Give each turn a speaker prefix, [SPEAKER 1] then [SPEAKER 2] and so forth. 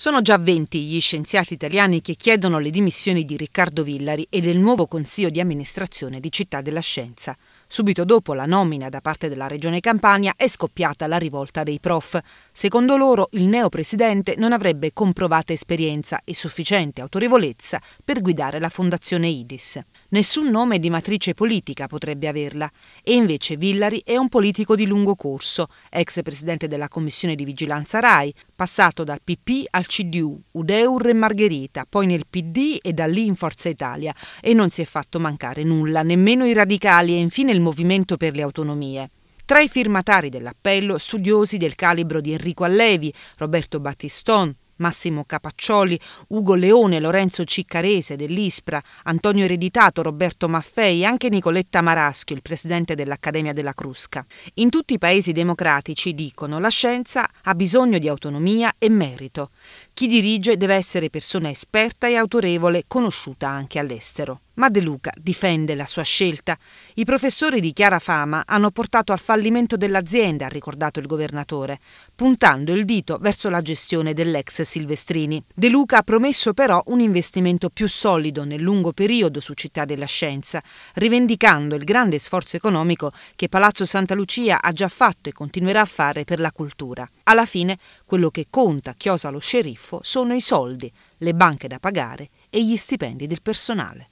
[SPEAKER 1] Sono già 20 gli scienziati italiani che chiedono le dimissioni di Riccardo Villari e del nuovo Consiglio di amministrazione di Città della Scienza. Subito dopo la nomina da parte della Regione Campania è scoppiata la rivolta dei prof. Secondo loro il neo presidente non avrebbe comprovata esperienza e sufficiente autorevolezza per guidare la fondazione IDIS. Nessun nome di matrice politica potrebbe averla e invece Villari è un politico di lungo corso, ex presidente della Commissione di Vigilanza RAI, passato dal PP al CDU, Udeur e Margherita, poi nel PD e da lì in Forza Italia e non si è fatto mancare nulla, nemmeno i radicali e infine il Movimento per le Autonomie. Tra i firmatari dell'appello studiosi del calibro di Enrico Allevi, Roberto Battiston, Massimo Capaccioli, Ugo Leone, Lorenzo Ciccarese dell'ISPRA, Antonio Ereditato, Roberto Maffei e anche Nicoletta Maraschio, il presidente dell'Accademia della Crusca. In tutti i paesi democratici dicono la scienza ha bisogno di autonomia e merito. Chi dirige deve essere persona esperta e autorevole, conosciuta anche all'estero. Ma De Luca difende la sua scelta. I professori di chiara fama hanno portato al fallimento dell'azienda, ha ricordato il governatore, puntando il dito verso la gestione dell'ex Silvestrini. De Luca ha promesso però un investimento più solido nel lungo periodo su Città della Scienza, rivendicando il grande sforzo economico che Palazzo Santa Lucia ha già fatto e continuerà a fare per la cultura. Alla fine, quello che conta, chiosa lo sceriffo, sono i soldi, le banche da pagare e gli stipendi del personale.